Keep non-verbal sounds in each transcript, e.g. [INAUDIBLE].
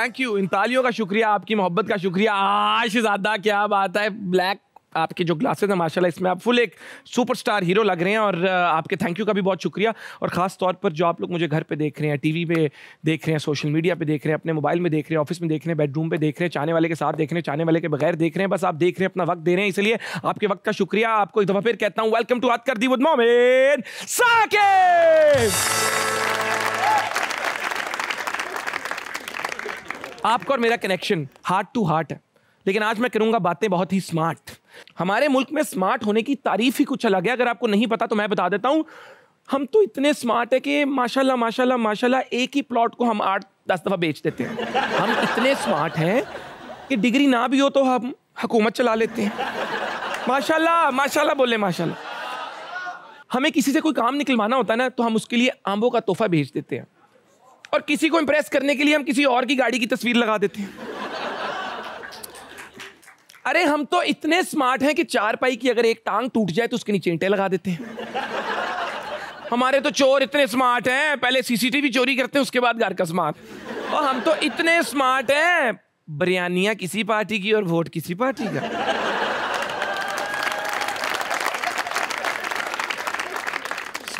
Thank you in तालियों का शुक्रिया आपकी मोहब्बत का शुक्रिया आज ज्यादा क्या बात है ब्लैक आपके जो ग्लासेस हैं माशाल्लाह इसमें आप फुल एक सुपरस्टार हीरो लग रहे हैं और आपके थैंक यू का भी बहुत शुक्रिया और ख़ास तौर पर जो आप लोग मुझे घर पे देख रहे हैं टीवी पे देख रहे हैं सोशल मीडिया पे देख रहे हैं अपने मोबाइल में देख रहे हैं ऑफिस में देख रहे हैं बेडरूम पे देख रहे हैं चाहने वाले के साथ देख रहे हैं चाहने वाले के बगैर देख रहे हैं बस आप देख रहे हैं अपना वक्त दे रहे हैं इसलिए आपके वक्त का शुक्रिया आपको एक दफ़ा फिर कहता हूँ वेलकम टू आत कर दी वुद मोमेन साके आपका और मेरा कनेक्शन हार्ट टू हार्ट है लेकिन आज मैं करूंगा बातें बहुत ही स्मार्ट हमारे मुल्क में स्मार्ट होने की तारीफ ही कुछ अलग है अगर आपको नहीं पता तो मैं बता देता हूँ हम तो इतने स्मार्ट है कि माशाल्लाह माशाल्लाह माशाल्लाह एक ही प्लॉट को हम आठ दस दफ़ा बेच देते हैं हम इतने स्मार्ट हैं कि डिग्री ना भी हो तो हम हकूमत चला लेते हैं माशाल्लाह माशाल्लाह बोले माशाल्लाह हमें किसी से कोई काम निकलवाना होता है ना तो हम उसके लिए आंबों का तोहफा भेज देते हैं और किसी को इंप्रेस करने के लिए हम किसी और की गाड़ी की तस्वीर लगा देते हैं अरे हम तो इतने स्मार्ट हैं कि चार पाई की अगर एक टांग टूट जाए तो उसके नीचे ईंटें लगा देते हैं हमारे तो चोर इतने स्मार्ट हैं पहले सीसीटीवी चोरी करते हैं उसके बाद घर का स्मार्ट और हम तो इतने स्मार्ट हैं बिरयानिया किसी पार्टी की और वोट किसी पार्टी का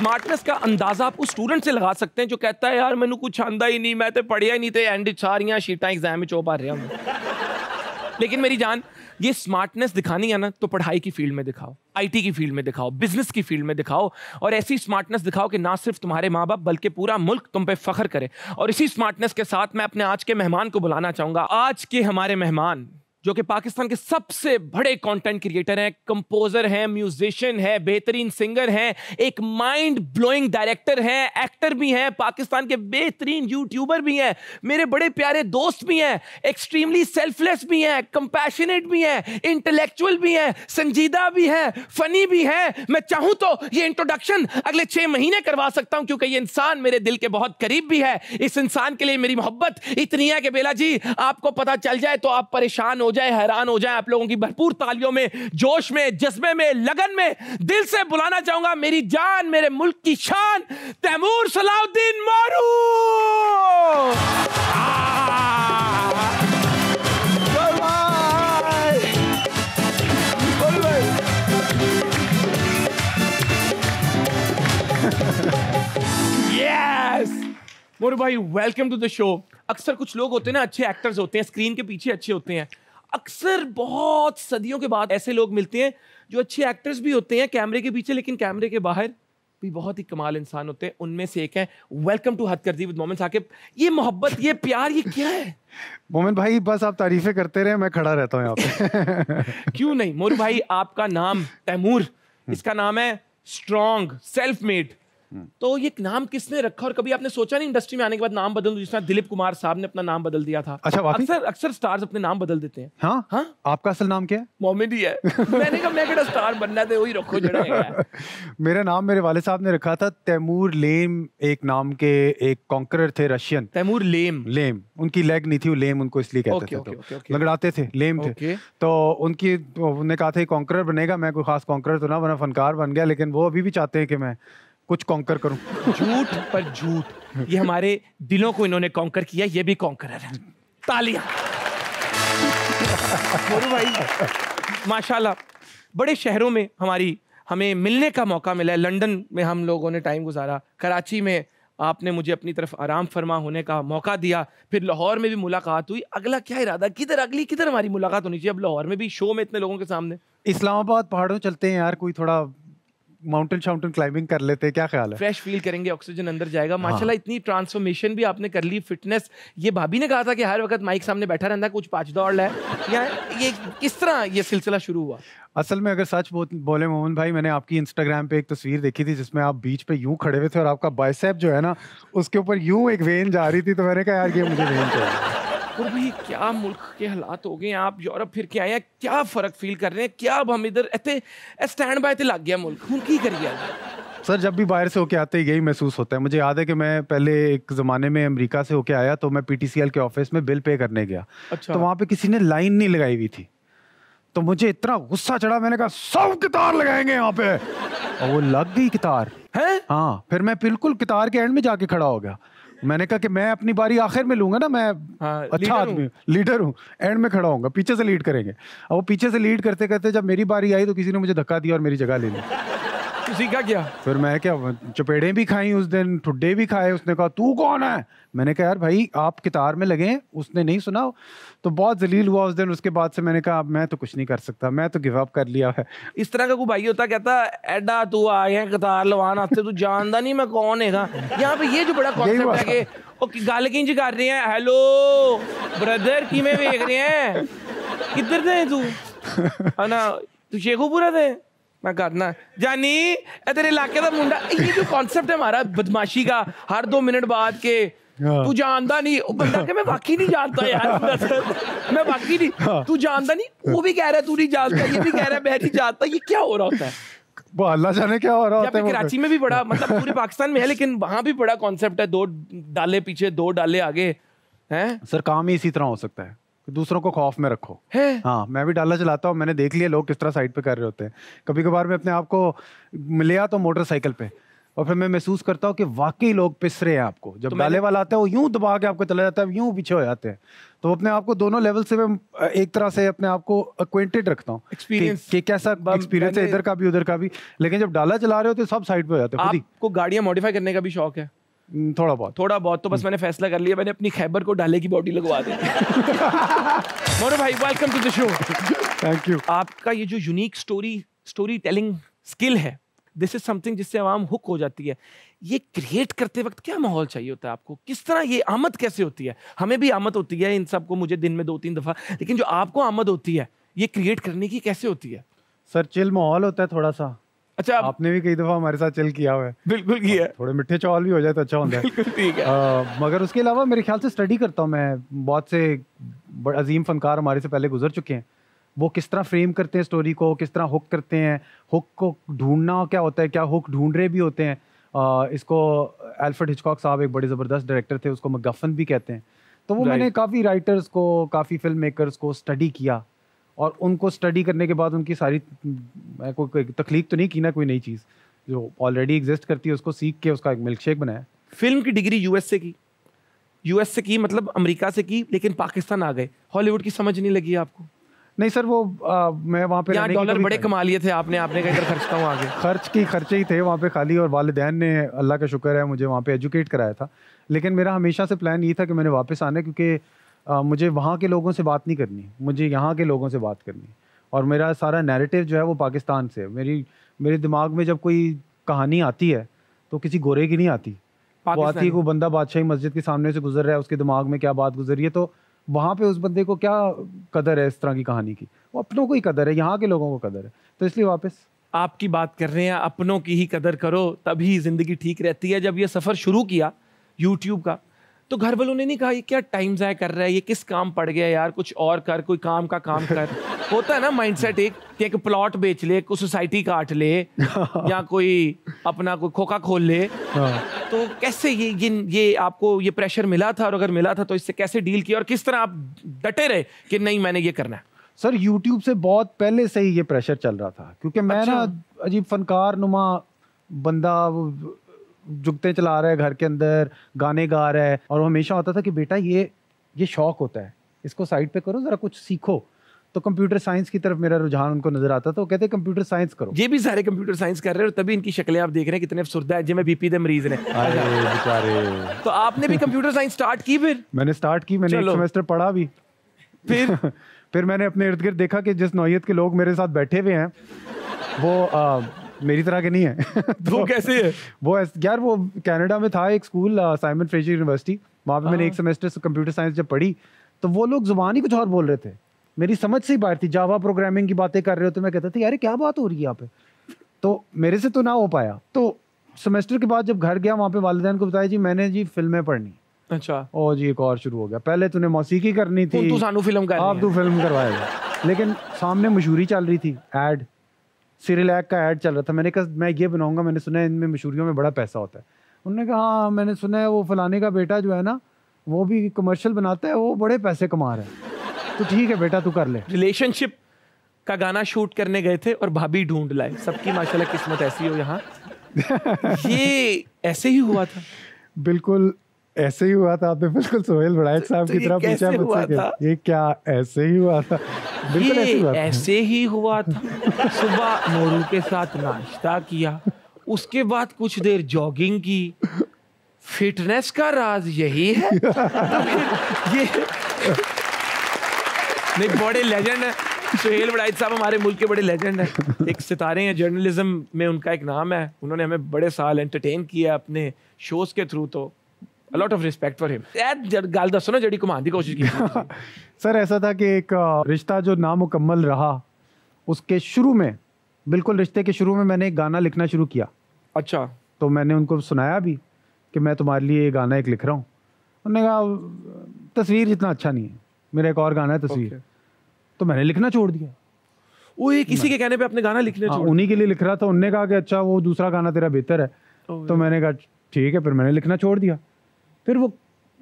स्मार्टनेस का अंदाज़ा आप उस स्टूडेंट से लगा सकते हैं जो कहता है यार मैंने कुछ आंदा ही नहीं मैं तो पढ़िया ही नहीं थे एंड सारिया शीटा एग्जाम चो पा रहा हूँ लेकिन मेरी जान ये स्मार्टनेस दिखानी है ना तो पढ़ाई की फील्ड में दिखाओ आईटी की फील्ड में दिखाओ बिजनेस की फील्ड में दिखाओ और ऐसी स्मार्टनेस दिखाओ कि ना सिर्फ तुम्हारे माँ बाप बल्कि पूरा मुल्क तुम पे फख्र करे और इसी स्मार्टनेस के साथ मैं अपने आज के मेहमान को बुलाना चाहूँगा आज के हमारे मेहमान जो कि पाकिस्तान के सबसे बड़े कंटेंट क्रिएटर हैं कंपोजर हैं म्यूजिशियन हैं बेहतरीन सिंगर हैं एक माइंड ब्लोइंग डायरेक्टर हैं एक्टर भी हैं पाकिस्तान के बेहतरीन यूट्यूबर भी हैं मेरे बड़े प्यारे दोस्त भी हैं एक्सट्रीमली सेल्फलेस भी हैं कंपैशनेट भी हैं इंटेलेक्चुअल भी हैं संजीदा भी हैं फनी भी हैं मैं चाहूँ तो ये इंट्रोडक्शन अगले छः महीने करवा सकता हूँ क्योंकि ये इंसान मेरे दिल के बहुत करीब भी है इस इंसान के लिए मेरी मोहब्बत इतनी है कि बेला जी आपको पता चल जाए तो आप परेशान हो जाए हैरान हो जाए आप लोगों की भरपूर तालियों में जोश में जज्बे में लगन में दिल से बुलाना चाहूंगा मेरी जान मेरे मुल्क की शान तैमूर सलाउद्दीन मारू मोरू भाई वेलकम टू द शो अक्सर कुछ लोग होते हैं ना अच्छे एक्टर्स होते हैं स्क्रीन के पीछे अच्छे होते हैं अक्सर बहुत सदियों के बाद ऐसे लोग मिलते हैं जो अच्छे एक्टर्स भी होते हैं कैमरे के पीछे लेकिन कैमरे के बाहर भी बहुत ही कमाल इंसान होते हैं उनमें से एक है वेलकम टू हद विद मोमिन साकिब ये मोहब्बत ये प्यार ये क्या है मोमिन भाई बस आप तारीफें करते रहे मैं खड़ा रहता हूँ यहाँ पे [LAUGHS] क्यों नहीं मोरू भाई आपका नाम तैमूर हम्म। इसका नाम है स्ट्रॉन्ग सेल्फ मेड तो ये नाम किसने रखा और कभी आपने सोचा नहीं इंडस्ट्री में आने के बाद नाम बदल जिसमें दिलीप कुमार साहब ने अपना नाम बदल दिया था अच्छा अक्सर अक्सर स्टार्स अपने नाम बदल देते हैं हाँ हाँ आपका असल नाम क्या है मोमिन है [LAUGHS] मैंने कहा मैं कहा स्टार बनना थे वही रखो जड़ा [LAUGHS] मेरा नाम मेरे वाले साहब ने रखा था तैमूर लेम एक नाम के एक कॉन्करर थे रशियन तैमूर लेम लेम उनकी लेग नहीं थी वो लेम उनको इसलिए कहते थे तो लगड़ाते थे लेम थे तो उनकी उन्होंने कहा था कॉन्करर बनेगा मैं कोई खास कॉन्करर तो ना बना फनकार बन गया लेकिन वो अभी भी चाहते हैं कि मैं कुछ कॉन्कर करूं झूठ पर झूठ ये हमारे दिलों को इन्होंने कॉन्कर किया ये भी कॉन्करर है तालियां भाई माशाल्लाह बड़े शहरों में हमारी हमें मिलने का मौका मिला है लंदन में हम लोगों ने टाइम गुजारा कराची में आपने मुझे अपनी तरफ आराम फरमा होने का मौका दिया फिर लाहौर में भी मुलाकात हुई अगला क्या इरादा किधर अगली किधर हमारी मुलाकात होनी चाहिए अब लाहौर में भी शो में इतने लोगों के सामने इस्लामाबाद पहाड़ों चलते हैं यार कोई थोड़ा माउंटेन शाउंटेन क्लाइंबिंग कर लेते हैं क्या ख्याल है फ्रेश फील करेंगे ऑक्सीजन अंदर जाएगा हाँ। माशाल्लाह इतनी ट्रांसफॉर्मेशन भी आपने कर ली फिटनेस ये भाभी ने कहा था कि हर वक्त माइक सामने बैठा रहता है कुछ पाँच दौड़ लाए या ये किस तरह ये सिलसिला शुरू हुआ असल में अगर सच बोले मोहन भाई मैंने आपकी इंस्टाग्राम पे एक तस्वीर देखी थी जिसमें आप बीच पे यूं खड़े हुए थे और आपका बाइसेप जो है ना उसके ऊपर यूं एक वेन जा रही थी तो मैंने कहा यार ये मुझे वेन चाहिए और भाई क्या मुल्क के हालात हो गए आप यूरोप फिर के आए हैं क्या फ़र्क फील कर रहे हैं क्या अब हम इधर इतने स्टैंड बाय लग गया मुल्क हूँ की करिए सर जब भी बाहर से होके आते ही यही महसूस होता है मुझे याद है कि मैं पहले एक ज़माने में अमेरिका से होके आया तो मैं पीटीसीएल के ऑफिस में बिल पे करने गया अच्छा। तो वहां पे किसी ने लाइन नहीं लगाई हुई थी तो मुझे इतना गुस्सा चढ़ा मैंने कहा सब कितार लगाएंगे यहाँ पे और वो लग गई कितार है हाँ फिर मैं बिल्कुल कितार के एंड में जाके खड़ा हो गया मैंने कहा कि मैं अपनी बारी आखिर में लूंगा ना मैं हाँ, अच्छा आदमी लीडर हूँ एंड में खड़ा होगा पीछे से लीड करेंगे अब वो पीछे से लीड करते करते जब मेरी बारी आई तो किसी ने मुझे धक्का दिया और मेरी जगह ले ली सीखा क्या फिर मैं क्या चपेड़े भी खाई उस दिन ठुड्डे भी खाए उसने कहा तू कौन है मैंने कहा यार भाई आप कितार में लगे उसने नहीं सुना तो बहुत जलील हुआ उस दिन उसके बाद से मैंने कहा मैं तो कुछ नहीं कर सकता मैं तो गिव अप कर लिया है इस तरह का कोई भाई होता कहता एडा तू आया कितार लवान आते तू जानता नहीं मैं कौन है यहाँ पे ये जो बड़ा कॉन्सेप्ट है कि ਉਹ ਗੱਲ ਕਿੰਜ ਕਰ ਰਹੇ ਆ ਹੈਲੋ ਬ੍ਰਦਰ ਕਿਵੇਂ ਵੇਖ ਰਹੇ ਆ ਕਿੱਧਰ ਦੇ ਤੂੰ ਹਨਾ ਤੂੰ ਸ਼ੇਖੂਪੁਰਾ ਦੇ ਮੈਂ ਕਰਨਾ ਜਾਨੀ ਇਹ ਤੇਰੇ ਇਲਾਕੇ ਦਾ ਮੁੰਡਾ ਇਹ ਜੋ ਕਨਸੈਪਟ ਹੈ ਹਮਾਰਾ ਬਦਮਾਸ਼ੀ ਦਾ ਹਰ 2 ਮਿੰਟ ਬਾਅਦ तू जानता नहीं वो बंदा के मैं वाकई नहीं जानता यार हाँ। मैं वाकई नहीं हाँ। तू जानता नहीं वो भी कह रहा है तू नहीं जानता ये भी कह रहा है मैं नहीं जानता ये क्या हो रहा होता है अल्लाह जाने क्या हो रहा है कराची में भी बड़ा मतलब पूरे पाकिस्तान में है लेकिन वहां भी बड़ा कॉन्सेप्ट है दो डाले पीछे दो डाले आगे हैं सर काम ही इसी तरह हो सकता है दूसरों को खौफ में रखो हाँ मैं भी डाला चलाता हूँ मैंने देख लिया लोग किस तरह साइड पे कर रहे होते हैं कभी कभार मैं अपने आप को मिले तो मोटरसाइकिल पे और फिर मैं महसूस करता हूँ कि वाकई लोग पिस रहे हैं आपको जब तो डाले वाला आता है वो यूं दबा के आपको चला जाता है यूं पीछे हो जाते हैं तो अपने आप को दोनों लेवल से मैं एक तरह से अपने आप को अक्वेंटेड रखता हूँ एक्सपीरियंस कि, कि कैसा एक्सपीरियंस है इधर का भी उधर का भी लेकिन जब डाला चला रहे हो तो सब साइड पे हो जाते हैं आपको गाड़ियाँ मॉडिफाई करने का भी शौक है हम्म, थोड़ा बहुत थोड़ा बहुत तो बस हम्म। मैंने फैसला कर लिया मैंने अपनी खैबर को डाले की बॉडी लगवा दी [LAUGHS] मोरू भाई welcome to the show thank you आपका ये जो unique story story telling skill है दिस इज समथिंग जिससे आवाम हुक हो जाती है ये क्रिएट करते वक्त क्या माहौल चाहिए होता है आपको किस तरह ये आमद कैसे होती है हमें भी आमद होती है इन सबको मुझे दिन में दो तीन दफ़ा लेकिन जो आपको आमद होती है ये क्रिएट करने की कैसे होती है सर चिल माहौल होता है थोड़ा सा अच्छा आप... आपने भी कई दफा हमारे साथ चल किया हुआ है बिल्कुल किया थोड़े मिठे चावल भी हो जाए तो अच्छा होता है ठीक है आ, मगर उसके अलावा मेरे ख्याल से स्टडी करता हूँ मैं बहुत से अजीम फनकार हमारे से पहले गुजर चुके हैं वो किस तरह फ्रेम करते हैं स्टोरी को किस तरह हुक करते हैं हुक को ढूंढना क्या होता है क्या हुक ढूंढ रहे भी होते हैं आ, इसको एल्फर्ड हिचकॉक साहब एक बड़े ज़बरदस्त डायरेक्टर थे उसको मगफन भी कहते हैं तो वो मैंने काफ़ी राइटर्स को काफ़ी फिल्म मेकर्स को स्टडी किया और उनको स्टडी करने के बाद उनकी सारी मैं कोई तकलीफ तो नहीं की ना कोई नई चीज़ जो ऑलरेडी एग्जिस्ट करती है उसको सीख के उसका एक मिल्क शेक बनाया फिल्म की डिग्री यूएस से की यूएस से की मतलब अमेरिका से की लेकिन पाकिस्तान आ गए हॉलीवुड की समझ नहीं लगी आपको नहीं सर वो आ, मैं वहाँ पे डॉलर बड़े कमा लिए थे आपने आपने कहकर खर्चता हूँ आगे [LAUGHS] खर्च की खर्चे ही थे वहाँ पे खाली और वालदेन ने अल्लाह का शुक्र है मुझे वहाँ पे एजुकेट कराया था लेकिन मेरा हमेशा से प्लान ये था कि मैंने वापस आना क्योंकि आ, मुझे वहाँ के लोगों से बात नहीं करनी मुझे यहाँ के लोगों से बात करनी और मेरा सारा नैरेटिव जो है वो पाकिस्तान से मेरी मेरे दिमाग में जब कोई कहानी आती है तो किसी गोरे की नहीं आती वो आती है वो बंदा बादशाही मस्जिद के सामने से गुजर रहा है उसके दिमाग में क्या बात गुजर रही है तो वहाँ पे उस बंदे को क्या कदर है इस तरह की कहानी की वो अपनों को ही कदर है यहाँ के लोगों को कदर है तो इसलिए वापस आपकी बात कर रहे हैं अपनों की ही कदर करो तभी ज़िंदगी ठीक रहती है जब ये सफ़र शुरू किया यूट्यूब का तो घर वालों ने नहीं कहा ये क्या टाइम ज़ाय कर रहा है ये किस काम पड़ गया यार कुछ और कर कोई काम का काम कर [LAUGHS] होता है ना माइंडसेट एक कि एक प्लॉट बेच ले कोई सोसाइटी काट ले [LAUGHS] या कोई अपना कोई खोखा खोल ले हाँ। तो कैसे ये ये ये आपको ये प्रेशर मिला था और अगर मिला था तो इससे कैसे डील किया और किस तरह आप डटे रहे कि नहीं मैंने ये करना है सर यूट्यूब से बहुत पहले से ही ये प्रेशर चल रहा था क्योंकि मैं अच्छा। ना अजीब फनकार नुमा बंदा जुगते चला रहा है घर के अंदर गाने गा रहा है और हमेशा होता था कि बेटा ये ये शौक होता है इसको साइड पे करो ज़रा कुछ सीखो तो कंप्यूटर साइंस की तरफ मेरा रुझान उनको नजर आता था वो कहते कंप्यूटर साइंस करो ये भी सारे कंप्यूटर साइंस कर रहे हैं और तभी इनकी शक्लें आप देख रहे हैं कितने सुरदा है जिम्मे बीपी के मरीज ने तो आपने भी कंप्यूटर साइंस स्टार्ट की फिर मैंने स्टार्ट की मैंने सेमेस्टर पढ़ा भी फिर [LAUGHS] फिर मैंने अपने इर्द गिर्द देखा कि जिस नौीयत के लोग मेरे साथ बैठे हुए हैं वो मेरी तरह के नहीं है [LAUGHS] तो वो कैसे है वो यार वो कनाडा में था एक स्कूल साइमन फ्रेजर यूनिवर्सिटी वहाँ पे मैंने एक हाँ। सेमेस्टर कंप्यूटर साइंस जब पढ़ी तो वो लोग जुबान ही कुछ और बोल रहे थे मेरी समझ से ही बाहर थी जावा प्रोग्रामिंग की बातें कर रहे हो तो मैं कहता था यार क्या बात हो रही है यहाँ पे तो मेरे से तो ना हो पाया तो सेमेस्टर के बाद जब घर गया वहाँ पे वालदेन को बताया जी मैंने जी फिल्में पढ़नी अच्छा ओ जी एक और शुरू हो गया पहले तूने मौसीकी करनी थी तू सानू फिल्म कर आप तू फिल्म करवाएगा लेकिन सामने मशहूरी चल रही थी एड एक्ट का ऐड चल रहा था मैंने कहा मैं ये बनाऊंगा मैंने सुना है इनमें मशहूरियों में बड़ा पैसा होता है उन्होंने कहा हाँ मैंने सुना है वो फलाने का बेटा जो है ना वो भी कमर्शियल बनाता है वो बड़े पैसे कमा रहे हैं तो ठीक है बेटा तू कर ले रिलेशनशिप का गाना शूट करने गए थे और भाभी ढूंढ लाए सबकी माशाल्लाह किस्मत ऐसी हो यहाँ [LAUGHS] ये ऐसे ही हुआ था बिल्कुल ऐसे ही हुआ था आपने बिल्कुल सोहेल बड़ायत साहब तो की तरह पूछा मुझसे ये क्या ऐसे ही हुआ था बिल्कुल ऐसे ही हुआ ऐसे ही हुआ था सुबह मोरू के साथ नाश्ता किया उसके बाद कुछ देर जॉगिंग की फिटनेस का राज यही है [LAUGHS] तो ये नहीं बड़े लेजेंड है सुहेल बड़ाइद साहब हमारे मुल्क के बड़े लेजेंड हैं एक सितारे हैं जर्नलिज्म में उनका एक नाम है उन्होंने हमें बड़े साल एंटरटेन किया अपने शोज़ के थ्रू तो a lot of respect for him यार गाल दसो ना जड़ी घुमान की कोशिश की [LAUGHS] सर ऐसा था कि एक रिश्ता जो नामुकम्मल रहा उसके शुरू में बिल्कुल रिश्ते के शुरू में मैंने गाना लिखना शुरू किया अच्छा तो मैंने उनको सुनाया भी कि मैं तुम्हारे लिए ये गाना एक लिख रहा हूँ उन्होंने कहा तस्वीर जितना अच्छा नहीं है मेरा एक और गाना है तस्वीर तो मैंने लिखना छोड़ दिया वो ये किसी के कहने पे अपने गाना लिखने हाँ, उन्हीं के लिए लिख रहा था उन्होंने कहा कि अच्छा वो दूसरा गाना तेरा बेहतर है तो मैंने कहा ठीक है फिर मैंने लिखना छोड़ दिया फिर वो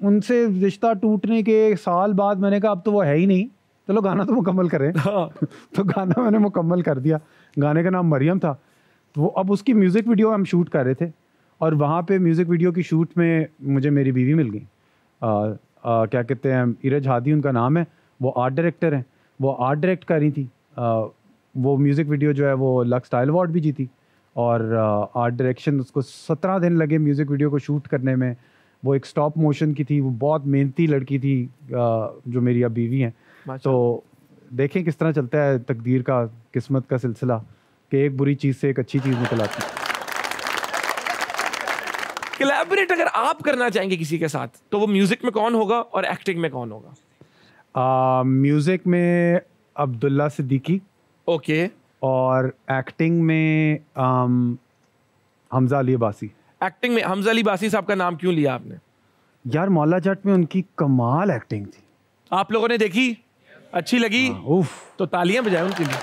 उनसे रिश्ता टूटने के साल बाद मैंने कहा अब तो वो है ही नहीं चलो गाना तो मुकम्मल करें [LAUGHS] हाँ। [LAUGHS] तो गाना मैंने मुकम्मल कर दिया गाने का नाम मरियम था तो वो अब उसकी म्यूज़िक वीडियो हम शूट कर रहे थे और वहाँ पे म्यूज़िक वीडियो की शूट में मुझे मेरी बीवी मिल गई क्या कहते हैं इरज हादी उनका नाम है वो आर्ट डायरेक्टर हैं वो आर्ट डायरेक्ट कर रही थी आ, वो म्यूज़िक वीडियो जो है वो लक स्टाइल अवार्ड भी जीती और आर्ट डायरेक्शन उसको सत्रह दिन लगे म्यूज़िक वीडियो को शूट करने में वो एक स्टॉप मोशन की थी वो बहुत मेहनती लड़की थी जो मेरी अब बीवी हैं तो देखें किस तरह चलता है तकदीर का किस्मत का सिलसिला कि एक बुरी चीज़ से एक अच्छी चीज़ निकल आती है कलेबरेट अगर आप करना चाहेंगे किसी के साथ तो वो म्यूज़िक में कौन होगा और एक्टिंग में कौन होगा म्यूज़िक में अब्दुल्ला सिद्दीकी ओके okay. और एक्टिंग में हमजा अली अबासी एक्टिंग में हमजा अली बासी साहब का नाम क्यों लिया आपने यार मौला जट में उनकी कमाल एक्टिंग थी आप लोगों ने देखी अच्छी लगी हाँ, उफ तो तालियां बजाए उनके लिए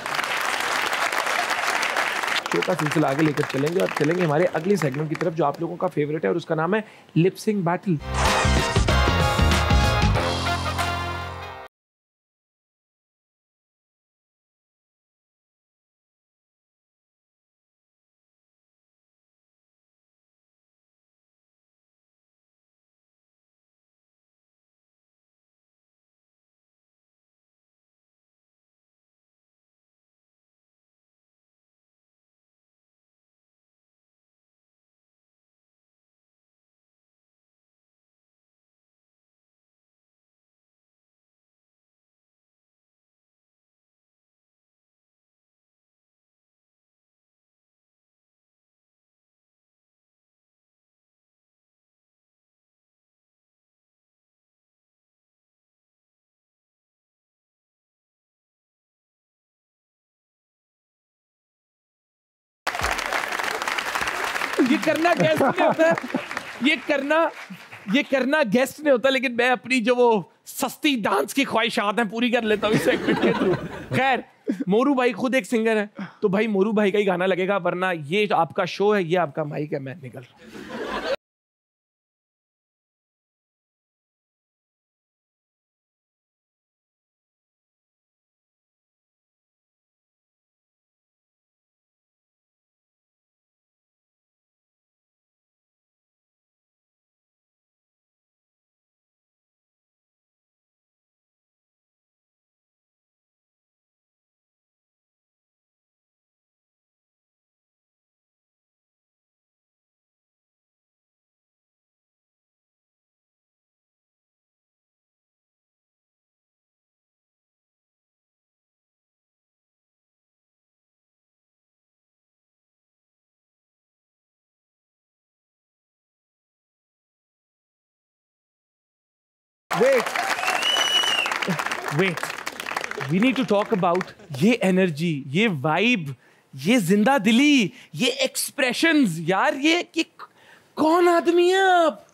छोटा सिलसिला आगे लेकर चलेंगे और चलेंगे हमारे अगले सेगमेंट की तरफ जो आप लोगों का फेवरेट है और उसका नाम है लिपसिंग बैटल ये करना गेस्ट ने होता है ये करना ये करना गेस्ट ने होता लेकिन मैं अपनी जो वो सस्ती डांस की ख्वाहिशात हैं पूरी कर लेता हूँ इस सेगमेंट के थ्रू खैर मोरू भाई खुद एक सिंगर है तो भाई मोरू भाई का ही गाना लगेगा वरना ये आपका शो है ये आपका माइक है मैं निकल रहा wait wait we need to talk about ये एनर्जी ये वाइब ये जिंदा दिली ये एक्सप्रेशन यार ये कि कौन आदमी है आप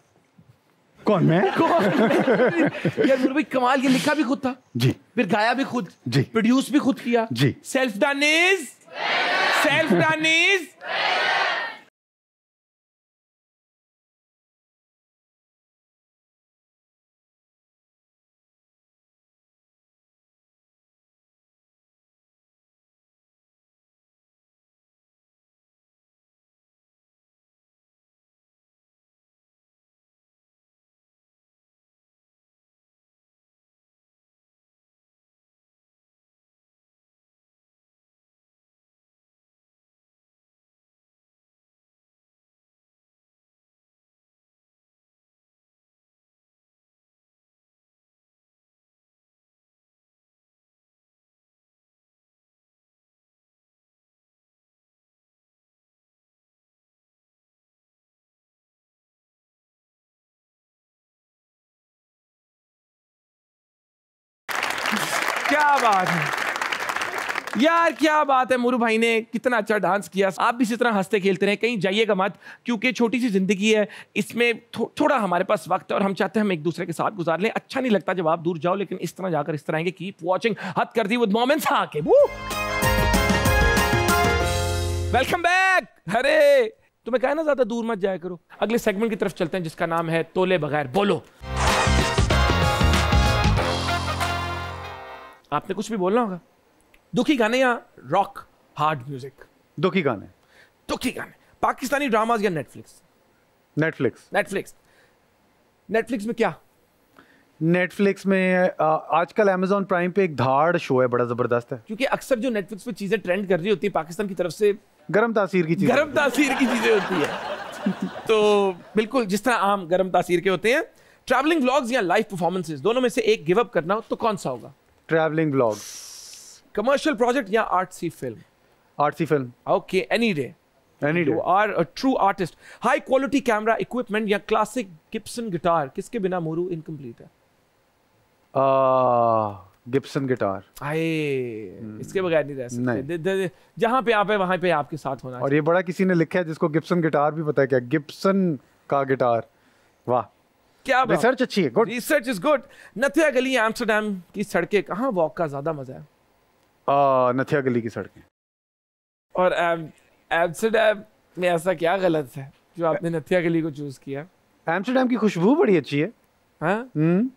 कौन कौन मैं? [LAUGHS] यार मेरे भाई कमाल ये लिखा भी खुद था जी फिर गाया भी खुद जी प्रोड्यूस भी खुद किया जी self done is self done is क्या बात है यार क्या बात है मुरु भाई ने कितना अच्छा डांस किया आप भी इसी तरह हंसते खेलते रहे कहीं जाइएगा मत क्योंकि छोटी सी जिंदगी है इसमें थो, थोड़ा हमारे पास वक्त है और हम चाहते हैं हम एक दूसरे के साथ गुजार लें अच्छा नहीं लगता जब आप दूर जाओ लेकिन इस तरह जाकर इस तरह आएंगे कीप वॉचिंग हद कर दी विद मोमेंट्स आके वेलकम बैक अरे तुम्हें कहना ज्यादा दूर मत जाया करो अगले सेगमेंट की तरफ चलते हैं जिसका नाम है तोले बगैर बोलो आपने कुछ भी बोलना होगा दुखी गाने या रॉक हार्ड म्यूजिक दुखी गाने दुखी गाने पाकिस्तानी ड्रामाज या नेटफ्लिक्स नेटफ्लिक्स नेटफ्लिक्स नेटफ्लिक्स में क्या नेटफ्लिक्स में आजकल अमेजोन प्राइम पे एक धाड़ शो है बड़ा ज़बरदस्त है क्योंकि अक्सर जो नेटफ्लिक्स पे चीज़ें ट्रेंड कर रही होती है पाकिस्तान की तरफ से गर्म तासीर की गर्म तासीर की चीज़ें होती है [LAUGHS] तो बिल्कुल जिस तरह आम गर्म तासीर के होते हैं ट्रैवलिंग व्लॉग्स या लाइव परफॉर्मेंसेज दोनों में से एक गिव अप करना हो तो कौन सा होगा ट्रैवलिंग व्लॉग कमर्शियल प्रोजेक्ट या artsy film artsy film okay any day any day are a true artist high quality camera equipment या क्लासिक गिब्सन गिटार किसके बिना मोरू इनकम्प्लीट है गिब्सन uh, गिटार आए hmm. इसके बगैर नहीं रह सकते जहां पे आप है वहां पे आपके साथ होना और ये बड़ा किसी ने लिखा है जिसको गिप्सन गिटार भी पता है क्या गिब्सन का गिटार वाह क्या रिसर्च अच्छी है गुड रिसर्च इज गुड नथिया गली एम्स्टरडेम की सड़कें कहाँ वॉक का ज्यादा मजा है आ, नथिया गली की सड़कें और एम्स्टरडेम में ऐसा क्या गलत है जो आपने नथिया गली को चूज किया एम्स्टरडेम की खुशबू बड़ी अच्छी है हाँ हम्म।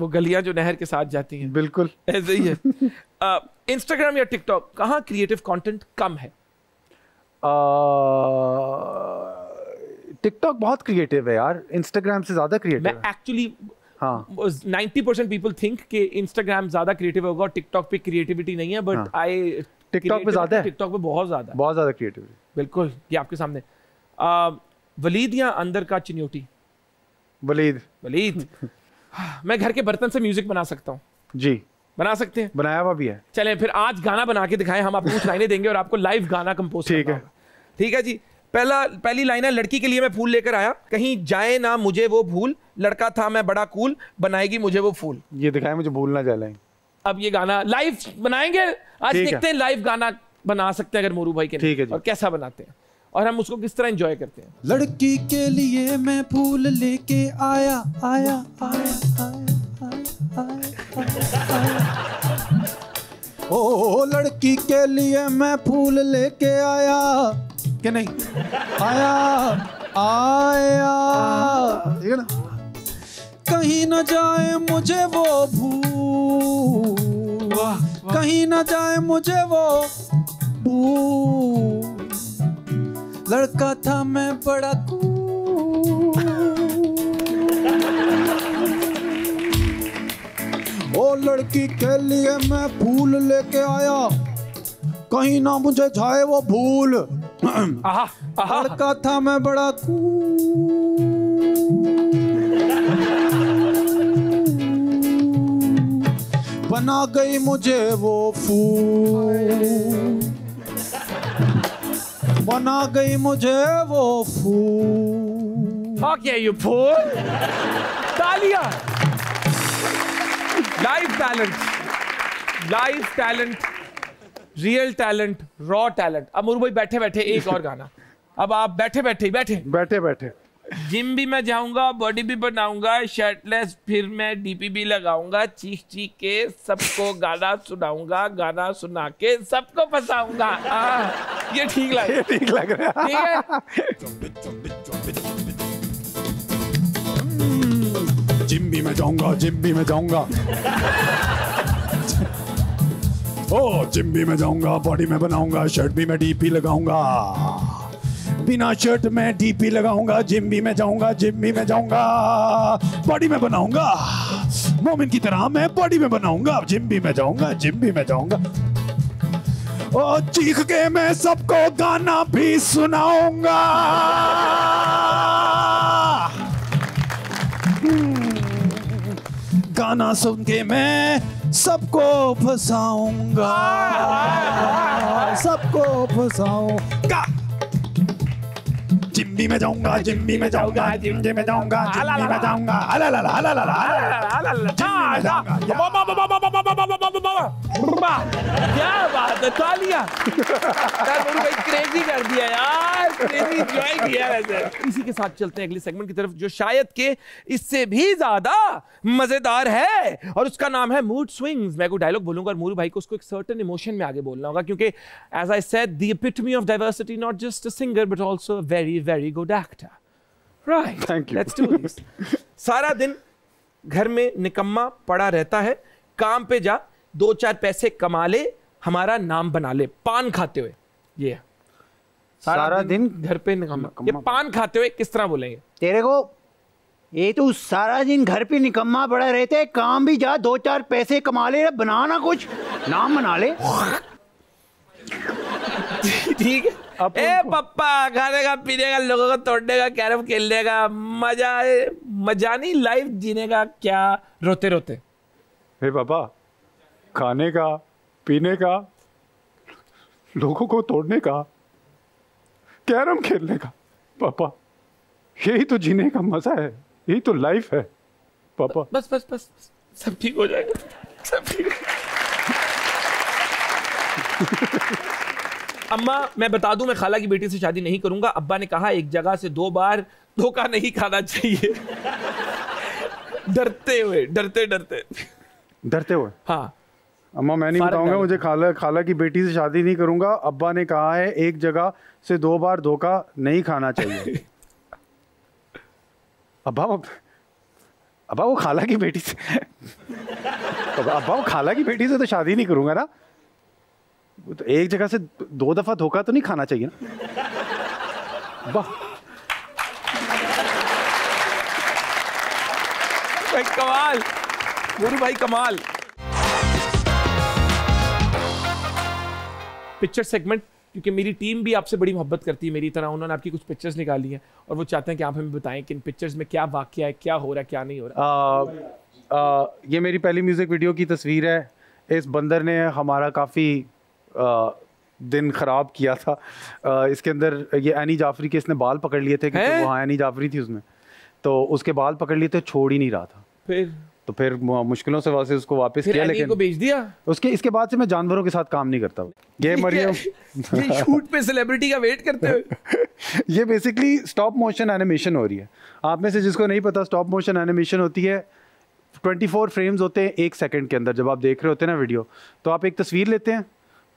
वो गलियां जो नहर के साथ जाती हैं बिल्कुल ऐसे ही है इंस्टाग्राम [LAUGHS] या टिकटॉक कहाँ क्रिएटिव कंटेंट कम है आ... टिकटॉक बहुत क्रिएटिव है यार इंस्टाग्राम से ज्यादा क्रिएटिव मैं actually ninety percent people think कि इंस्टाग्राम ज्यादा क्रिएटिव होगा और टिकटॉक पे क्रिएटिविटी नहीं है बट आई टिकटॉक पे ज्यादा तो है टिकटॉक पे बहुत ज्यादा बहुत ज्यादा क्रिएटिव बिल्कुल ये आपके सामने वलीद या अंदर का चिन्योटी वलीद वलीद [LAUGHS] मैं घर के बर्तन से म्यूजिक बना सकता हूँ जी बना सकते हैं बनाया हुआ भी है चलें फिर आज गाना बना के दिखाएं हम आपको कुछ लाइनें देंगे और आपको लाइव गाना कंपोज ठीक है ठीक है जी पहला पहली लाइन है लड़की के लिए मैं फूल लेकर आया कहीं जाए ना मुझे वो भूल लड़का था मैं बड़ा कूल बनाएगी मुझे वो फूल ये दिखाए मुझे भूल ना जाए अब ये गाना लाइव बनाएंगे आज देखते हैं लाइव गाना बना सकते हैं अगर मोरू भाई के ठीक है और कैसा बनाते हैं और हम उसको किस तरह एंजॉय करते हैं लड़की के लिए मैं फूल लेके आया आया आया आया आया आया ओ लड़की के लिए मैं फूल लेके आया कि नहीं आया आया ठीक है ना कहीं ना जाए मुझे वो भूल कहीं ना जाए मुझे वो भूल लड़का था मैं बड़ा ओ लड़की के लिए मैं फूल लेके आया कहीं ना मुझे जाए वो भूल का था मैं बड़ा बना गई मुझे वो फूल बना गई मुझे वो फूल ओके यू फूल तालियां life talent life talent real talent raw talent अब मुरु भाई बैठे बैठे एक और गाना अब आप बैठे बैठे बैठे बैठे बैठे जिम भी मैं जाऊंगा बॉडी भी बनाऊंगा शर्टलेस फिर मैं डीपी भी लगाऊंगा चीख चीख के सबको गाना सुनाऊंगा गाना सुना के सबको फंसाऊंगा ये ठीक लग रहा है ठीक लग रहा है ठीक है जिम भी मैं जाऊंगा जिम भी मैं जाऊंगा ओ जिम भी मैं जाऊंगा बॉडी में बनाऊंगा शर्ट भी मैं डीपी लगाऊंगा बिना शर्ट में डीपी लगाऊंगा जिम भी मैं जाऊंगा जिम भी मैं जाऊंगा बॉडी में बनाऊंगा मोमिन की तरह मैं बॉडी में बनाऊंगा जिम भी मैं जाऊंगा जिम भी मैं जाऊंगा ओ चीख के मैं सबको गाना भी सुनाऊंगा गाना सुन के मैं सबको फंसाऊंगा सबको फंसाऊंगा जिम्बी में जाऊंगा जिम्बी में जाऊंगा जिम्बी में जाऊंगा जिम्बी में जाऊंगा अला ला ला ला ला ला ला ला ला ला क्या बात है तालियां यार क्रेजी कर दिया यार क्रेजी एंजॉय किया वैसे इसी के साथ चलते हैं अगले सेगमेंट की तरफ जो शायद के इससे भी ज्यादा मजेदार है और उसका नाम है मूड स्विंग्स मैं कोई डायलॉग बोलूंगा और मोरू भाई को उसको एक सर्टेन इमोशन में आगे बोलना होगा क्योंकि as I said the epitome of diversity not just a singer but also very very good actor right thank you let's do this सारा दिन घर में निकम्मा पड़ा रहता है काम पे जा दो चार पैसे कमा ले हमारा नाम बना ले पान खाते हुए ये सारा, सारा दिन, घर पे निकम्मा ये पान खाते हुए किस तरह बोलेंगे तेरे को ये तो सारा दिन घर पे निकम्मा पड़ा रहते काम भी जा दो चार पैसे कमा ले बनाना कुछ नाम बना ले [LAUGHS] ठीक है ए पप्पा खाने का पीने का लोगों को तोड़ने का कैरम खेलने का मजा मजा नहीं लाइफ जीने का क्या रोते रोते हे पापा खाने का पीने का लोगों को तोड़ने का कैरम खेलने का पापा यही तो जीने का मजा है यही तो लाइफ है पापा बस बस बस, सब ठीक हो जाएगा सब ठीक [LAUGHS] अम्मा मैं बता दूं मैं खाला की बेटी से शादी नहीं करूंगा अब्बा ने कहा एक जगह से दो बार धोखा नहीं खाना चाहिए [LAUGHS] डरते हुए डरते डरते डरते हुए हाँ अम्मा मैं नहीं बताऊंगा मुझे खाला खाला की बेटी से शादी नहीं करूंगा अब्बा ने कहा है एक जगह से दो बार धोखा नहीं खाना चाहिए [LAUGHS] अब्बा अब्बा वो खाला की बेटी से अब्बा वो खाला की बेटी से तो शादी नहीं करूंगा ना तो एक जगह से दो दफा धोखा तो नहीं खाना चाहिए ना वाह कमाल गुरु भाई कमाल पिक्चर सेगमेंट क्योंकि मेरी टीम भी आपसे बड़ी मोहब्बत करती है मेरी तरह उन्होंने आपकी कुछ पिक्चर्स निकाली हैं और वो चाहते हैं कि आप हमें बताएं कि इन पिक्चर्स में क्या वाक्य है क्या हो रहा है क्या नहीं हो रहा आ, आ, ये मेरी पहली म्यूज़िक वीडियो की तस्वीर है इस बंदर ने हमारा काफ़ी दिन ख़राब किया था आ, इसके अंदर ये एनी जाफरी के इसने बाल पकड़ लिए थे क्योंकि वहाँ एनी जाफरी थी उसमें तो उसके बाल पकड़ लिए थे छोड़ ही नहीं रहा था फिर तो फिर मुश्किलों से वैसे उसको वापस किया लेकिन को बेच दिया उसके इसके बाद से मैं जानवरों के साथ काम नहीं करता ये मरियो शूट पे सेलिब्रिटी का वेट करते हो [LAUGHS] ये बेसिकली स्टॉप मोशन एनिमेशन हो रही है आप में से जिसको नहीं पता स्टॉप मोशन एनिमेशन होती है 24 फ्रेम्स होते हैं एक सेकंड के अंदर जब आप देख रहे होते हैं ना वीडियो तो आप एक तस्वीर लेते हैं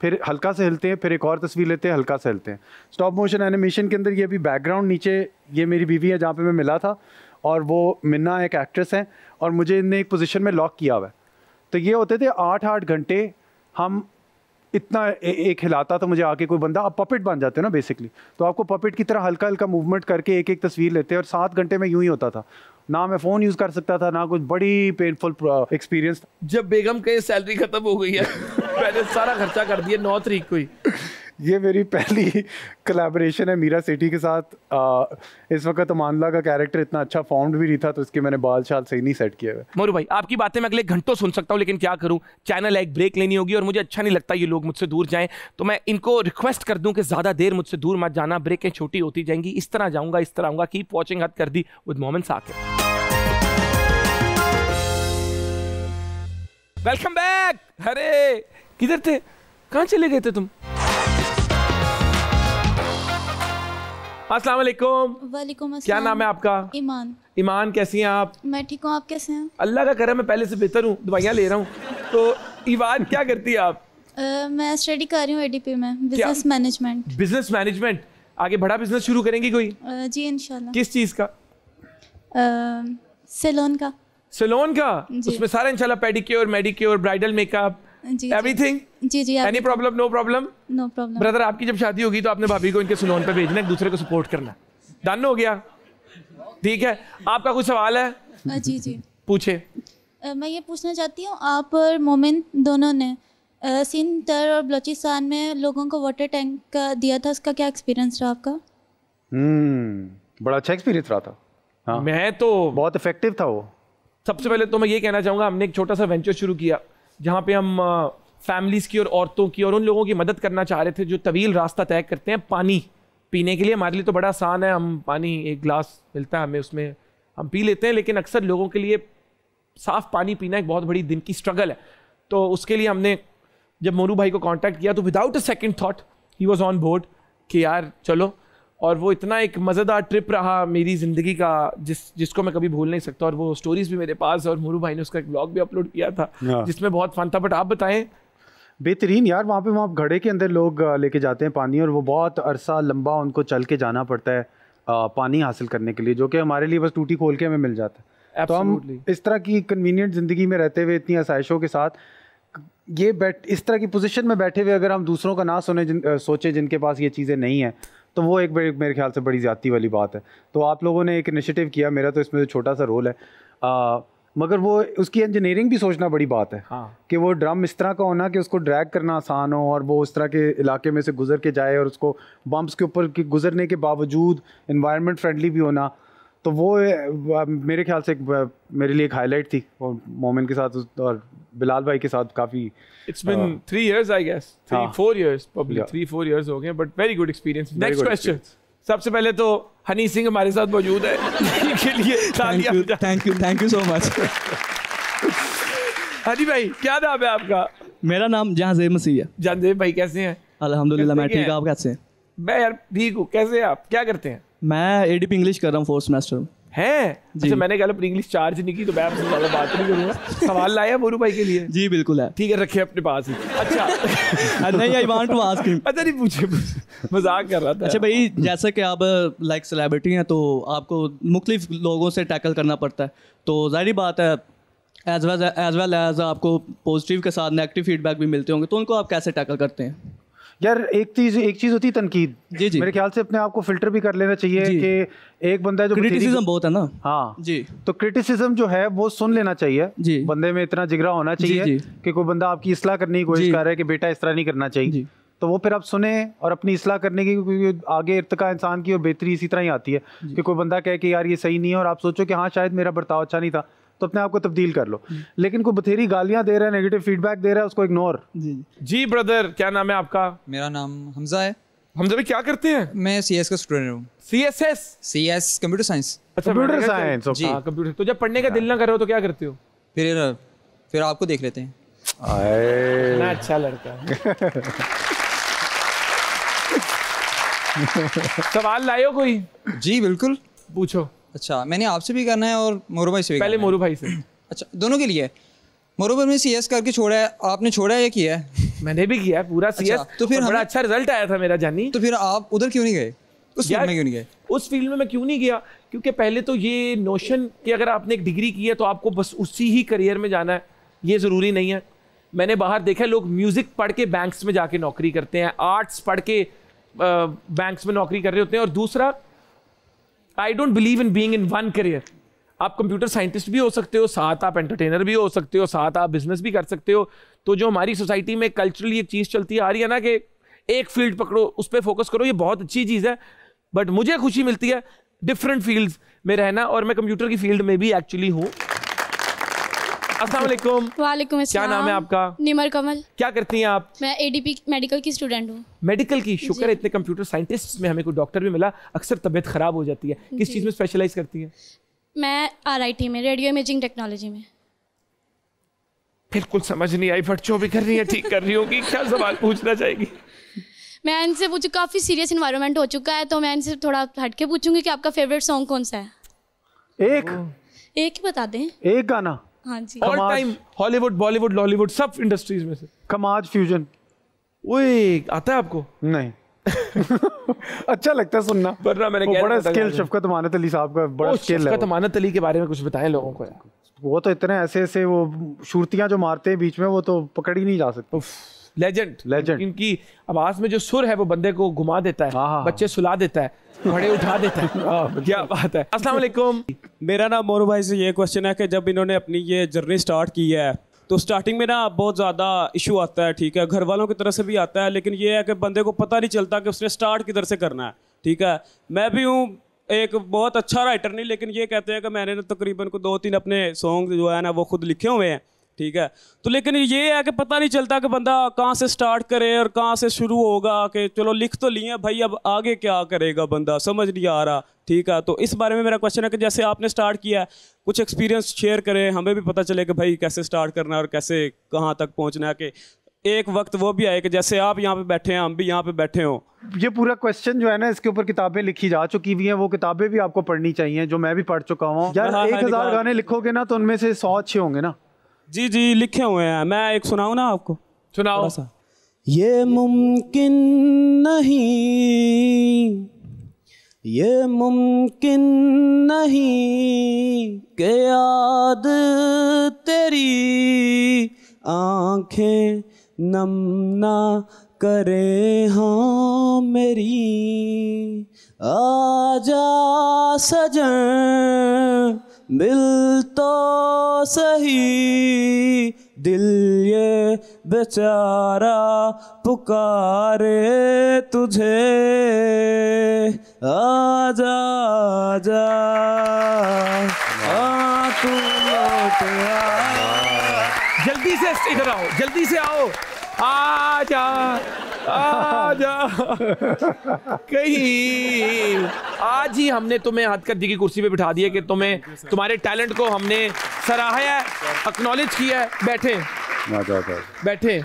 फिर हल्का से हिलते हैं फिर एक और तस्वीर लेते हैं हल्का से हिलते हैं स्टॉप मोशन एनिमेशन के अंदर ये अभी बैकग्राउंड नीचे ये मेरी बीवी है जहाँ पे मैं मिला था और वो मिन्ना एक एक्ट्रेस हैं और मुझे इनने एक पोजीशन में लॉक किया हुआ है तो ये होते थे आठ आठ घंटे हम इतना ए, एक हिलाता तो मुझे आके कोई बंदा आप पपेट बन जाते हो ना बेसिकली तो आपको पपेट की तरह हल्का हल्का मूवमेंट करके एक एक तस्वीर लेते हैं और सात घंटे में यूं ही होता था ना मैं फ़ोन यूज़ कर सकता था ना कुछ बड़ी पेनफुल एक्सपीरियंस uh, जब बेगम के सैलरी ख़त्म हो गई है [LAUGHS] पहले सारा खर्चा कर दिया नौ तरीक को ही ये मेरी पहली कलेबरेशन है मीरा सेठी के साथ आ, इस वक्त अमानला का कैरेक्टर इतना अच्छा फॉर्म्ड भी नहीं था तो इसके मैंने बाल शाल सही नहीं सेट किया है मोरू भाई आपकी बातें मैं अगले घंटों सुन सकता हूँ लेकिन क्या करूँ चैनल एक ब्रेक लेनी होगी और मुझे अच्छा नहीं लगता ये लोग मुझसे दूर जाएँ तो मैं इनको रिक्वेस्ट कर दूँ कि ज़्यादा देर मुझसे दूर मत जाना ब्रेकें छोटी होती जाएंगी इस तरह जाऊँगा इस तरह आऊँगा कीप वॉचिंग हद कर दी with Mohammad Saqib welcome back अरे किधर थे कहाँ चले गए थे तुम अस्सलाम वालेकुम वालेकुम अस्सलाम क्या नाम है आपका ईमान ईमान कैसी हैं आप मैं ठीक हूँ आप कैसे हैं अल्लाह का करम मैं पहले से बेहतर हूँ दवाइयाँ ले रहा हूँ तो ईमान क्या करती है आप uh, मैं स्टडी कर रही हूँ एडीपी में बिजनेस मैनेजमेंट बिजनेस मैनेजमेंट आगे बड़ा बिजनेस शुरू करेंगी कोई uh, जी इनशाला किस चीज़ का uh, का सेलोन का उसमें सारा इंशाल्लाह pedicure manicure bridal makeup everything जी जी any problem no problem no problem brother आपकी जब शादी होगी तो आपने भाभी को इनके सुलोन पे भेजना एक दूसरे को सपोर्ट करना डन हो गया ठीक है आपका कोई सवाल है जी जी पूछे मैं ये पूछना चाहती हूँ आप और मोमिन दोनों ने सिंधर और बलोचिस्तान में लोगों को वाटर टैंक का दिया था उसका क्या एक्सपीरियंस रहा आपका हम्म बड़ा अच्छा एक्सपीरियंस रहा था हाँ मैं तो बहुत इफेक्टिव था वो सबसे पहले तो मैं ये कहना चाहूँगा हमने एक छोटा सा वेंचर शुरू किया जहाँ पे हम फैमिलीज़ की और औरतों की और उन लोगों की मदद करना चाह रहे थे जो तवील रास्ता तय करते हैं पानी पीने के लिए हमारे लिए तो बड़ा आसान है हम पानी एक गिलास मिलता है हमें उसमें हम पी लेते हैं लेकिन अक्सर लोगों के लिए साफ़ पानी पीना एक बहुत बड़ी दिन की स्ट्रगल है तो उसके लिए हमने जब मोनू भाई को कॉन्टैक्ट किया तो without a second thought he was on board कि यार चलो और वो इतना एक मज़ेदार ट्रिप रहा मेरी ज़िंदगी का जिस जिसको मैं कभी भूल नहीं सकता और वो स्टोरीज भी मेरे पास और मोरू भाई ने उसका एक ब्लॉग भी अपलोड किया था हाँ। जिसमें बहुत फन था बट आप बताएं बेहतरीन यार वहाँ पे वहाँ घड़े के अंदर लोग लेके जाते हैं पानी और वो बहुत अरसा लंबा उनको चल के जाना पड़ता है पानी हासिल करने के लिए जो कि हमारे लिए बस टूटी खोल के हमें मिल जाता है तो हम इस तरह की कन्वीनियंट ज़िंदगी में रहते हुए इतनी आसाइशों के साथ ये बैठ इस तरह की पोजीशन में बैठे हुए अगर हम दूसरों का ना सुने जिन, सोचे जिनके पास ये चीज़ें नहीं हैं तो वो एक मेरे ख्याल से बड़ी ज़्यादा वाली बात है तो आप लोगों ने एक इनिशिएटिव किया मेरा तो इसमें छोटा सा रोल है आ, मगर वो उसकी इंजीनियरिंग भी सोचना बड़ी बात है हाँ। कि वो ड्रम इस तरह का होना कि उसको ड्रैग करना आसान हो और वो उस तरह के इलाके में से गुजर के जाए और उसको बम्प्स के ऊपर गुजरने के बावजूद इन्वायरमेंट फ्रेंडली भी होना तो वो मेरे ख्याल से एक मेरे लिए एक हाईलाइट थी और मोमिन के साथ और बिलाल भाई के साथ काफ़ी it's been three years I guess three four years public three four years हो गए but very good experience next question सबसे पहले तो हनी सिंह हमारे साथ मौजूद है [LAUGHS] के लिए thank you thank you so much Honey भाई क्या नाम है आपका मेरा नाम जहाँजेब मसीह है जहाँजेब भाई कैसे हैं अल्हम्दुलिल्लाह मैं ठीक आप कैसे हैं मैं यार ठीक हूँ कैसे हैं आप क्या करते हैं मैं एडीपी इंग्लिश कर रहा हूँ फोर्थ सेमेस्टर है जैसे मैंने कहा अपनी इंग्लिश चार्ज नहीं की तो मैं आपसे ज़्यादा बात नहीं करूँगा सवाल लाया मोरू भाई के लिए जी बिल्कुल है ठीक है रखे अपने पास ही अच्छा [LAUGHS] नहीं I want to ask him पता नहीं पूछे मजाक कर रहा था अच्छा भाई जैसा कि आप लाइक सेलिब्रिटी हैं तो आपको मुख्तलिफ लोगों से टैकल करना पड़ता है तो जाहिर बात है as well as well as आपको पॉजिटिव के साथ नेगेटिव फीडबैक भी मिलते होंगे तो उनको आप कैसे टैकल करते हैं यार एक चीज एक चीज होती है तनकीद जी जी मेरे ख्याल से अपने आप को फिल्टर भी कर लेना चाहिए कि एक बंदा जो क्रिटिसिज्म बहुत है ना हाँ जी तो क्रिटिसिज्म जो है वो सुन लेना चाहिए जी बंदे में इतना जिगरा होना चाहिए कि कोई बंदा आपकी इसलाह करने की कोशिश कर रहा है कि बेटा इस तरह नहीं करना चाहिए तो वो फिर आप सुने और अपनी इसलाह करने की क्योंकि आगे इरतका इंसान की और बेहतरी इसी तरह ही आती है कि कोई बंदा कहे कि यार ये सही नहीं है और आप सोचो कि हाँ शायद मेरा बर्ताव अच्छा नहीं था तो अपने आप को तब्दील कर लो हम्म। लेकिन कोई बथेरी गालियां दे रहा है नेगेटिव फीडबैक दे रहा है उसको इग्नोर जी जी ब्रदर क्या नाम है आपका मेरा नाम हमजा है हमजा भाई क्या करते हैं मैं सी एस का स्टूडेंट हूँ C S S C S computer science computer science जी कंप्यूटर तो जब पढ़ने का दिल ना कर रहे हो तो क्या करते हो फिर फिर आपको देख लेते हैं ना अच्छा लड़का [LAUGHS] सवाल लाए हो कोई जी बिल्कुल पूछो अच्छा मैंने आपसे भी करना है और मोरू भाई से भी पहले मोरू भाई से [CLEARS THROAT] अच्छा दोनों के लिए मोरू भाई ने सी करके छोड़ा है आपने छोड़ा है या किया है [LAUGHS] मैंने भी किया है पूरा सी अच्छा, तो फिर बड़ा अच्छा रिजल्ट आया था मेरा जानी तो फिर आप उधर क्यों नहीं गए उस फील्ड में क्यों नहीं गए उस फील्ड में मैं क्यों नहीं गया क्योंकि पहले तो ये नोशन कि अगर आपने एक डिग्री की है तो आपको बस उसी ही करियर में जाना है ये ज़रूरी नहीं है मैंने बाहर देखा लोग म्यूज़िक पढ़ के बैंक्स में जाके नौकरी करते हैं आर्ट्स पढ़ के बैंक्स में नौकरी कर रहे होते हैं और दूसरा I don't believe in being in one career आप कंप्यूटर साइंटिस्ट भी हो सकते हो साथ आप एंटरटेनर भी हो सकते हो साथ आप बिजनेस भी कर सकते हो तो जो हमारी सोसाइटी में कल्चरली एक चीज़ चलती आ रही है ना कि एक फील्ड पकड़ो उस पर फोकस करो ये बहुत अच्छी चीज़ है बट मुझे खुशी मिलती है डिफरेंट फील्ड्स में रहना और मैं कंप्यूटर की फील्ड में भी एक्चुअली हूँ अस्सलाम वालेकुम क्या नाम है आपका निमर कमल क्या करती हैं आप मैं एडीपी मेडिकल की स्टूडेंट हूँ मेडिकल की शुक्र है इतने कंप्यूटर साइंटिस्ट में हमें कोई डॉक्टर भी मिला अक्सर तबियत खराब हो जाती है किस चीज़ में स्पेशलाइज करती है मैं आरआईटी में रेडियो इमेजिंग टेक्नोलॉजी में बिल्कुल समझ नहीं आई बट जो भी कर रही है ठीक कर रही होगी क्या सवाल पूछना चाहेगी मैं इनसे पूछू काफ़ी सीरियस इन्वायरमेंट हो चुका है तो मैं इनसे थोड़ा हटके पूछूंगी कि आपका फेवरेट सॉन्ग कौन सा है एक एक ही बता दें एक गाना हाँ जी all time Hollywood Bollywood Lollywood सब इंडस्ट्रीज में से कमाज फ्यूजन ओए आता है आपको नहीं [LAUGHS] अच्छा लगता है सुनना वरना मैंने क्या बड़ा स्किल शफकत अमानत अली साहब का बड़ा स्किल है शफकत अमानत अली के बारे में कुछ बताएं लोगों को वो तो इतने ऐसे ऐसे वो शूर्तियां जो मारते हैं बीच में वो तो पकड़ ही नहीं जा सकती लेजेंड लेजेंड इनकी आवाज में जो सुर है वो बंदे को घुमा देता है हाँ, हाँ, हाँ। बच्चे सुला देता है खड़े उठा देता है [LAUGHS] क्या बात है अस्सलाम वालेकुम मेरा नाम मोरू भाई से ये क्वेश्चन है कि जब इन्होंने अपनी ये जर्नी स्टार्ट की है तो स्टार्टिंग में ना बहुत ज़्यादा इशू आता है ठीक है घर वालों की तरफ से भी आता है लेकिन ये है कि बंदे को पता नहीं चलता कि उसने स्टार्ट किधर से करना है ठीक है मैं भी हूँ एक बहुत अच्छा राइटर नहीं लेकिन ये कहते हैं कि मैंने तकरीबन को दो तीन अपने सॉन्ग जो है ना वो खुद लिखे हुए हैं ठीक है तो लेकिन ये है कि पता नहीं चलता कि बंदा कहाँ से स्टार्ट करे और कहाँ से शुरू होगा कि चलो लिख तो लिए भाई अब आगे क्या करेगा बंदा समझ नहीं आ रहा ठीक है तो इस बारे में मेरा क्वेश्चन है कि जैसे आपने स्टार्ट किया कुछ एक्सपीरियंस शेयर करें हमें भी पता चले कि भाई कैसे स्टार्ट करना है और कैसे कहाँ तक पहुँचना है कि एक वक्त वो भी आए कि जैसे आप यहाँ पे बैठे हैं हम भी यहाँ पे बैठे हो ये पूरा क्वेश्चन जो है ना इसके ऊपर किताबें लिखी जा चुकी हुई हैं वो किताबें भी आपको पढ़नी चाहिए जो मैं भी पढ़ चुका हूँ यार हाँ, हाँ, एक हाँ, हजार गाने लिखोगे ना तो उनमें से सौ अच्छे होंगे ना जी जी लिखे हुए हैं मैं एक सुनाऊँ ना आपको सुनाओ सा ये मुमकिन नहीं ये मुमकिन नहीं के याद तेरी आंखें नम ना करे हाँ मेरी आजा सजन मिल तो सही दिल ये बेचारा पुकारे तुझे हाँ, आ जा जा जल्दी से इधर आओ जल्दी से आओ आ जा [LAUGHS] कहीं आज ही हमने तुम्हें हथकरजी की कुर्सी पे बिठा दिया कि तुम्हें तुम्हारे टैलेंट को हमने सराहाया अक्नॉलेज किया है बैठे बैठे बैठे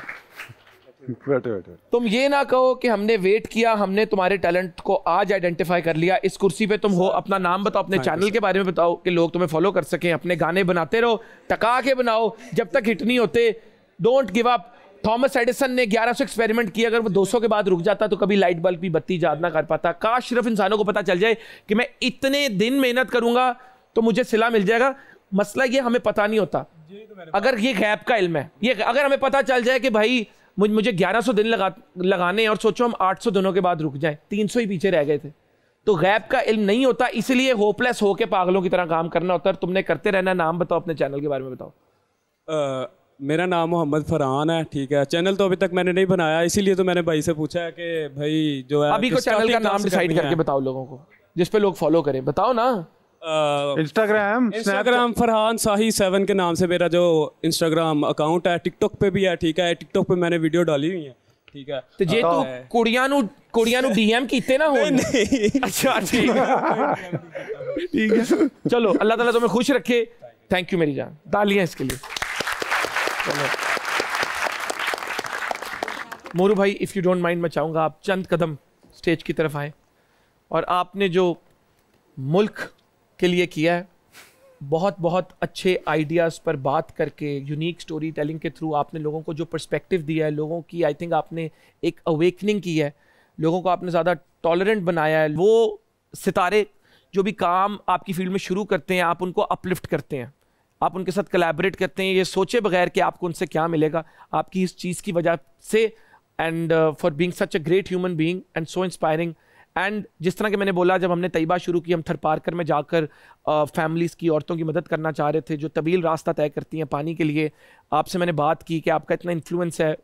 बैठे तुम ये ना कहो कि हमने वेट किया हमने तुम्हारे टैलेंट को आज आइडेंटिफाई कर लिया इस कुर्सी पे तुम हो अपना नाम बताओ अपने चैनल के बारे में बताओ कि लोग तुम्हें फॉलो कर सकें अपने गाने बनाते रहो टका के बनाओ जब तक हिट नहीं होते don't give up Thomas Edison ने 1100 एक्सपेरिमेंट किया अगर वो 200 के बाद रुक जाता तो कभी लाइट बल्ब भी बत्ती याद ना कर पाता काश सिर्फ इंसानों को पता चल जाए कि मैं इतने दिन मेहनत करूंगा तो मुझे सिला मिल जाएगा मसला ये हमें पता नहीं होता अगर ये गैप का इल्म है ये अगर हमें पता चल जाए कि भाई मुझे ग्यारह सौ दिन लगा लगाने और सोचो हम आठ सौ दिनों के बाद रुक जाएं तीन सौ ही पीछे रह गए थे तो गैप का इल्म नहीं होता इसलिए होपलेस होके पागलों की तरह काम करना होता है तुमने करते रहना नाम बताओ अपने चैनल के बारे में बताओ मेरा नाम मोहम्मद फरहान है ठीक है चैनल तो अभी तक मैंने नहीं बनाया इसीलिए तो मैंने भाई से पूछा है कि भाई जो है अभी को चैनल का नाम डिसाइड करके बताओ लोगों को जिस पे लोग फॉलो करें बताओ ना Instagram Instagram Farhan Shahi seven के नाम से मेरा जो इंस्टाग्राम अकाउंट है टिकटॉक पे भी है ठीक है टिकटॉक पे मैंने वीडियो डाली हुई है ठीक ठीक है है तो ਕੁੜੀਆਂ ਨੂੰ ਕੁੜੀਆਂ ਨੂੰ ਡੀਐਮ ਕੀਤੇ ਨਾ ਹੋਣ ਅੱਛਾ ਠੀਕ ਹੈ ਠੀਕ ਹੈ ਚਲੋ ਅੱਲਾਹ ਤਾਲਾ ਤੁਹਾਨੂੰ ਖੁਸ਼ ਰੱਖੇ ਥੈਂਕ ਯੂ ਮੇਰੀ ਜਾਨ चलो मोरू भाई इफ़ यू डोंट माइंड मैं चाहूँगा आप चंद कदम स्टेज की तरफ आए और आपने जो मुल्क के लिए किया है बहुत बहुत अच्छे आइडियाज़ पर बात करके यूनिक स्टोरी टेलिंग के थ्रू आपने लोगों को जो पर्सपेक्टिव दिया है लोगों की आई थिंक आपने एक अवेकनिंग की है लोगों को आपने ज़्यादा टॉलरेंट बनाया है वो सितारे जो भी काम आपकी फील्ड में शुरू करते हैं आप उनको अपलिफ्ट करते हैं आप उनके साथ कलेबरेट करते हैं ये सोचे बगैर कि आपको उनसे क्या मिलेगा आपकी इस चीज़ की वजह से and for being such a great human being and so inspiring and जिस तरह के मैंने बोला जब हमने तयबा शुरू की हम थर थरपारकर में जाकर फैमिलीज़ uh, की औरतों की मदद करना चाह रहे थे जो तवील रास्ता तय करती हैं पानी के लिए आपसे मैंने बात की कि आपका इतना इन्फ्लुएंस है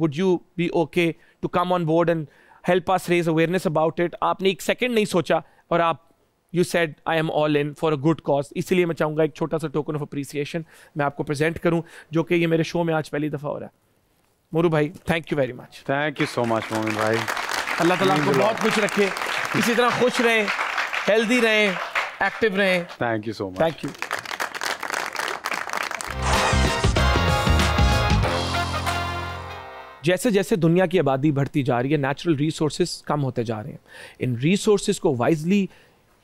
would you be okay to come on board and help us raise awareness about it आपने एक सेकेंड नहीं सोचा और आप you said I am all in for a good cause इसीलिए मैं चाहूँगा एक छोटा सा टोकन ऑफ अप्रिसिएशन मैं आपको प्रेजेंट करूँ जो कि ये मेरे शो में आज पहली दफ़ा हो रहा है मोरू भाई thank you very much thank you so much Momin भाई अल्लाह ताला आपको बहुत कुछ रखे इसी तरह खुश रहें हेल्दी रहें एक्टिव रहें thank you so much thank you जैसे जैसे दुनिया की आबादी बढ़ती जा रही है नेचुरल रिसोर्सेज कम होते जा रहे हैं इन रिसोर्सेज को वाइजली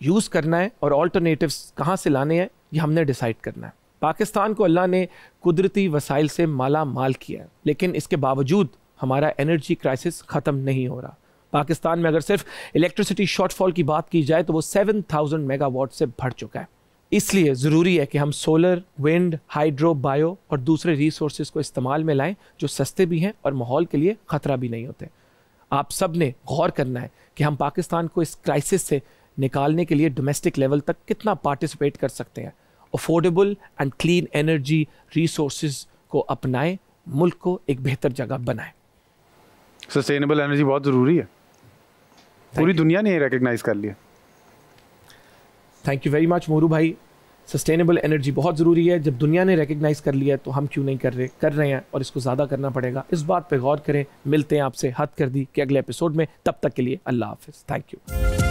यूज़ करना है और ऑल्टरनेटिव्स कहाँ से लाने हैं ये हमने डिसाइड करना है पाकिस्तान को अल्लाह ने कुदरती वसाइल से माला माल किया है लेकिन इसके बावजूद हमारा एनर्जी क्राइसिस ख़त्म नहीं हो रहा पाकिस्तान में अगर सिर्फ इलेक्ट्रिसिटी शॉर्टफॉल की बात की जाए तो वो सेवन थाउजेंड मेगावाट से बढ़ चुका है इसलिए ज़रूरी है कि हम सोलर विंड हाइड्रो बायो और दूसरे रिसोर्स को इस्तेमाल में लाएँ जो सस्ते भी हैं और माहौल के लिए ख़तरा भी नहीं होते आप सब ने गौर करना है कि हम पाकिस्तान को इस क्राइसिस से निकालने के लिए डोमेस्टिक लेवल तक कितना पार्टिसिपेट कर सकते हैं affordable and clean energy resource को अपनाएं मुल्क को एक बेहतर जगह बनाएं सस्टेनेबल एनर्जी बहुत ज़रूरी है पूरी दुनिया ने रिकग्नाइज कर लिया thank you very much Moru भाई सस्टेनेबल एनर्जी बहुत ज़रूरी है जब दुनिया ने रिकग्नाइज कर लिया है तो हम क्यों नहीं कर रहे कर रहे हैं और इसको ज़्यादा करना पड़ेगा इस बात पर गौर करें मिलते हैं आपसे हद कर दी कि अगले एपिसोड में तब तक के लिए अल्लाह हाफिज़ थैंक यू